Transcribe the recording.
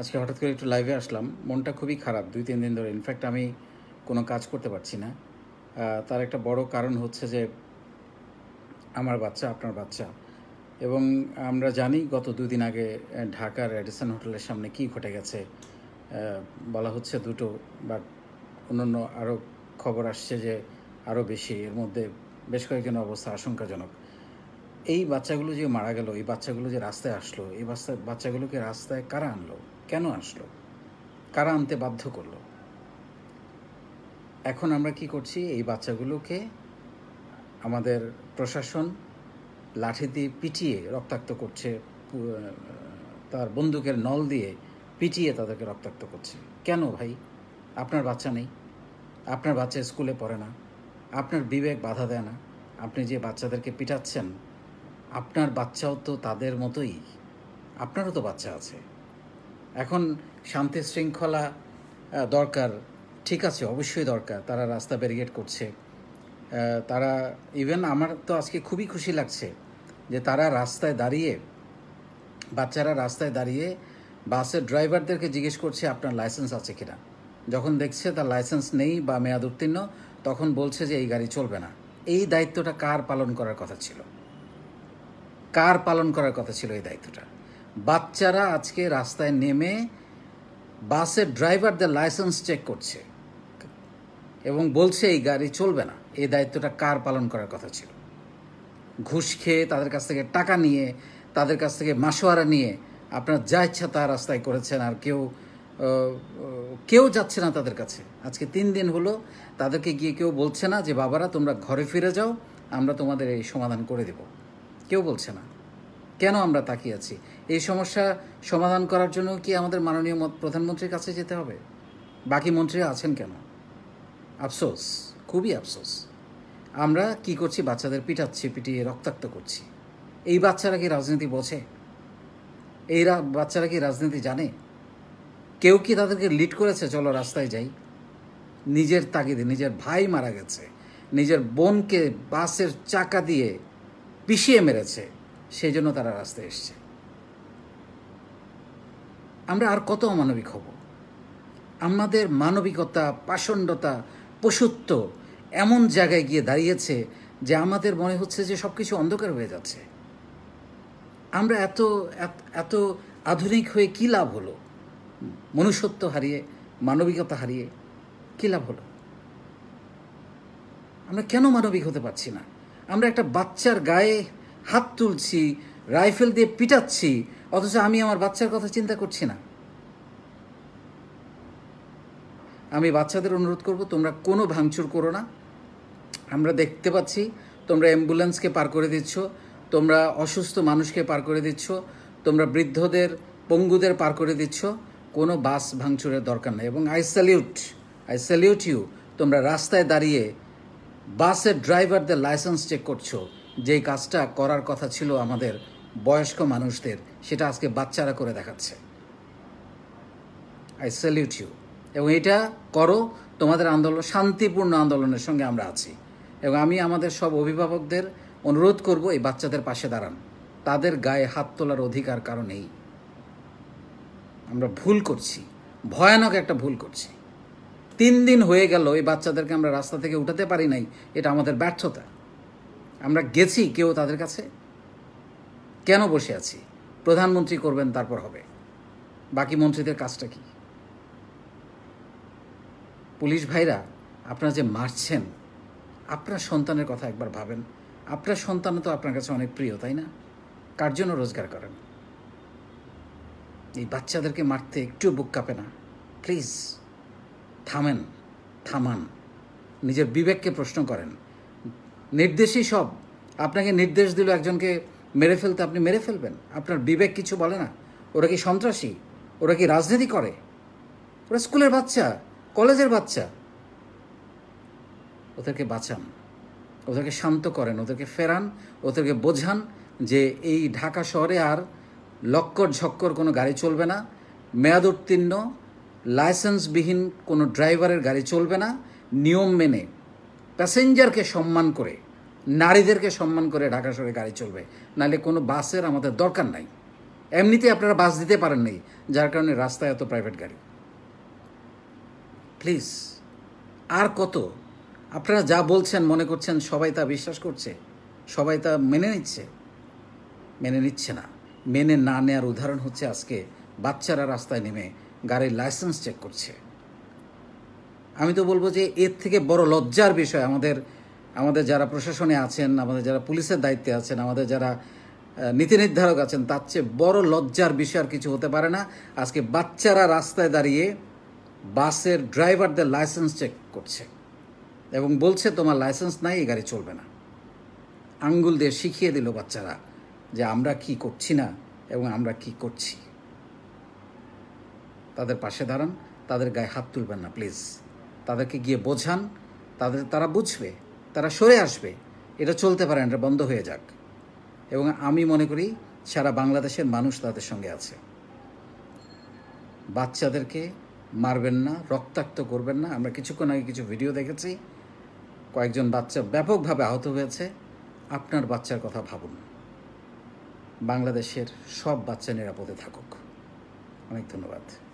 আজকে হঠাৎ করে একটু লাইভে আসলাম মনটা খুবই খারাপ দুই তিন দিন ধরে ইনফ্যাক্ট আমি কোনো কাজ করতে পারছি না তার একটা বড় কারণ হচ্ছে যে আমার বাচ্চা আপনার বাচ্চা এবং আমরা জানি গত দুদিন আগে ঢাকার রেডিসন হোটেলের সামনে কি ঘটে গেছে বলা হচ্ছে দুটো বাট অন্যান্য আরও খবর আসছে যে আরও বেশি এর মধ্যে বেশ কয়েকজন অবস্থা আশঙ্কাজনক এই বাচ্চাগুলো যে মারা গেল এই বাচ্চাগুলো যে রাস্তায় আসলো এই বাচ্চা বাচ্চাগুলোকে রাস্তায় কারা আনলো কেন আসলো কারা আনতে বাধ্য করলো এখন আমরা কি করছি এই বাচ্চাগুলোকে আমাদের প্রশাসন লাঠি দিয়ে পিটিয়ে রক্তাক্ত করছে তার বন্দুকের নল দিয়ে পিটিয়ে তাদেরকে রক্তাক্ত করছে কেন ভাই আপনার বাচ্চা নেই আপনার বাচ্চা স্কুলে পড়ে না আপনার বিবেক বাধা দেয় না আপনি যে বাচ্চাদেরকে পিটাচ্ছেন আপনার বাচ্চাও তো তাদের মতোই আপনারও তো বাচ্চা আছে এখন শান্তি শৃঙ্খলা দরকার ঠিক আছে অবশ্যই দরকার তারা রাস্তা ব্যারিগেড করছে তারা ইভেন আমার তো আজকে খুবই খুশি লাগছে যে তারা রাস্তায় দাঁড়িয়ে বাচ্চারা রাস্তায় দাঁড়িয়ে বাসের ড্রাইভারদেরকে জিজ্ঞেস করছে আপনার লাইসেন্স আছে কিনা যখন দেখছে তার লাইসেন্স নেই বা মেয়াদ উত্তীর্ণ তখন বলছে যে এই গাড়ি চলবে না এই দায়িত্বটা কার পালন করার কথা ছিল কার পালন করার কথা ছিল এই দায়িত্বটা বাচ্চারা আজকে রাস্তায় নেমে বাসের ড্রাইভারদের লাইসেন্স চেক করছে এবং বলছে এই গাড়ি চলবে না এই দায়িত্বটা কার পালন করার কথা ছিল ঘুষ খেয়ে তাদের কাছ থেকে টাকা নিয়ে তাদের কাছ থেকে মাসোয়ারা নিয়ে আপনার যা ইচ্ছা তা রাস্তায় করেছেন আর কেউ কেউ যাচ্ছে না তাদের কাছে আজকে তিন দিন হলো তাদেরকে গিয়ে কেউ বলছে না যে বাবারা তোমরা ঘরে ফিরে যাও আমরা তোমাদের এই সমাধান করে দেবো কেউ বলছে না কেন আমরা তাকিয়ে আছি এই সমস্যা সমাধান করার জন্য কি আমাদের মাননীয় প্রধানমন্ত্রীর কাছে যেতে হবে বাকি মন্ত্রীরা আছেন কেন আফসোস খুবই আফসোস আমরা কি করছি বাচ্চাদের পিটাচ্ছি পিটিয়ে রক্তাক্ত করছি এই বাচ্চারা কি রাজনীতি বোঝে এই বাচ্চারা কি রাজনীতি জানে কেউ কি তাদেরকে লিড করেছে চলো রাস্তায় যাই নিজের তাগিদে নিজের ভাই মারা গেছে নিজের বোনকে বাসের চাকা দিয়ে পিষিয়ে মেরেছে সেই জন্য তারা রাস্তায় এসছে আমরা আর কত অমানবিক হব আমাদের মানবিকতা পাষণ্ডতা পশুত্ব এমন জায়গায় গিয়ে দাঁড়িয়েছে যে আমাদের মনে হচ্ছে যে সব কিছু অন্ধকার হয়ে যাচ্ছে আমরা এত এত আধুনিক হয়ে কী লাভ হলো মনুষ্যত্ব হারিয়ে মানবিকতা হারিয়ে কী লাভ হলো আমরা কেন মানবিক হতে পারছি না আমরা একটা বাচ্চার গায়ে হাত তুলছি রাইফেল দিয়ে পিটাচ্ছি অথচ আমি আমার বাচ্চার কথা চিন্তা করছি না আমি বাচ্চাদের অনুরোধ করব তোমরা কোনো ভাঙচুর করো না আমরা দেখতে পাচ্ছি তোমরা অ্যাম্বুলেন্সকে পার করে দিচ্ছ তোমরা অসুস্থ মানুষকে পার করে দিচ্ছ তোমরা বৃদ্ধদের পঙ্গুদের পার করে দিচ্ছ কোনো বাস ভাঙচুরের দরকার নেই এবং I salute I salute you তোমরা রাস্তায় দাঁড়িয়ে বাসের ড্রাইভারদের লাইসেন্স চেক করছো যেই কাজটা করার কথা ছিল আমাদের বয়স্ক মানুষদের সেটা আজকে বাচ্চারা করে দেখাচ্ছে আই স্যালিউট ইউ এবং এটা করো তোমাদের আন্দোলন শান্তিপূর্ণ আন্দোলনের সঙ্গে আমরা আছি এবং আমি আমাদের সব অভিভাবকদের অনুরোধ করব এই বাচ্চাদের পাশে দাঁড়ান তাদের গায়ে হাত তোলার অধিকার কারণেই আমরা ভুল করছি ভয়ানক একটা ভুল করছি তিন দিন হয়ে গেল এই বাচ্চাদেরকে আমরা রাস্তা থেকে উঠাতে পারি নাই এটা আমাদের ব্যর্থতা আমরা গেছি কেউ তাদের কাছে কেন বসে আছি প্রধানমন্ত্রী করবেন তারপর হবে বাকি মন্ত্রীদের কাজটা কি পুলিশ ভাইরা আপনারা যে মারছেন আপনার সন্তানের কথা একবার ভাবেন আপনার সন্তান তো আপনার কাছে অনেক প্রিয় তাই না কার জন্য রোজগার করেন এই বাচ্চাদেরকে মারতে একটু বুক কাঁপে না প্লিজ থামেন থামান নিজের বিবেককে প্রশ্ন করেন নির্দেশই সব আপনাকে নির্দেশ দিল একজনকে মেরে ফেলতে আপনি মেরে ফেলবেন আপনার বিবেক কিছু বলে না ওরা কি সন্ত্রাসী ওরা কি রাজনীতি করে ওরা স্কুলের বাচ্চা কলেজের বাচ্চা ওদেরকে বাঁচান ওদেরকে শান্ত করেন ওদেরকে ফেরান ওদেরকে বোঝান যে এই ঢাকা শহরে আর লক্কর ঝক্কর কোনো গাড়ি চলবে না মেয়াদ উত্তীর্ণ লাইসেন্সবিহীন কোনো ড্রাইভারের গাড়ি চলবে না নিয়ম মেনে প্যাসেঞ্জারকে সম্মান করে নারীদেরকে সম্মান করে ঢাকা শহরে গাড়ি চলবে নাহলে কোনো বাসের আমাদের দরকার নাই এমনিতে আপনারা বাস দিতে পারেন নাই যার কারণে রাস্তায় এত প্রাইভেট গাড়ি প্লিজ আর কত আপনারা যা বলছেন মনে করছেন সবাই তা বিশ্বাস করছে সবাই তা মেনে নিচ্ছে মেনে নিচ্ছে না মেনে না নেওয়ার উদাহরণ হচ্ছে আজকে বাচ্চারা রাস্তায় নেমে গাড়ির লাইসেন্স চেক করছে আমি তো বলবো যে এর থেকে বড় লজ্জার বিষয় আমাদের আমাদের যারা প্রশাসনে আছেন আমাদের যারা পুলিশের দায়িত্বে আছেন আমাদের যারা নীতি নির্ধারক আছেন তার চেয়ে বড় লজ্জার বিষয় আর কিছু হতে পারে না আজকে বাচ্চারা রাস্তায় দাঁড়িয়ে বাসের ড্রাইভারদের লাইসেন্স চেক করছে এবং বলছে তোমার লাইসেন্স নাই এই গাড়ি চলবে না আঙ্গুল দিয়ে শিখিয়ে দিল বাচ্চারা যে আমরা কি করছি না এবং আমরা কি করছি তাদের পাশে দাঁড়ান তাদের গায়ে হাত তুলবেন না প্লিজ তাদেরকে গিয়ে বোঝান তাদের তারা বুঝবে তারা সরে আসবে এটা চলতে পারে এটা বন্ধ হয়ে যাক এবং আমি মনে করি সারা বাংলাদেশের মানুষ তাদের সঙ্গে আছে বাচ্চাদেরকে মারবেন না রক্তাক্ত করবেন না আমরা কিছুক্ষণ আগে কিছু ভিডিও দেখেছি কয়েকজন বাচ্চা ব্যাপকভাবে আহত হয়েছে আপনার বাচ্চার কথা ভাবুন বাংলাদেশের সব বাচ্চা নিরাপদে থাকুক অনেক ধন্যবাদ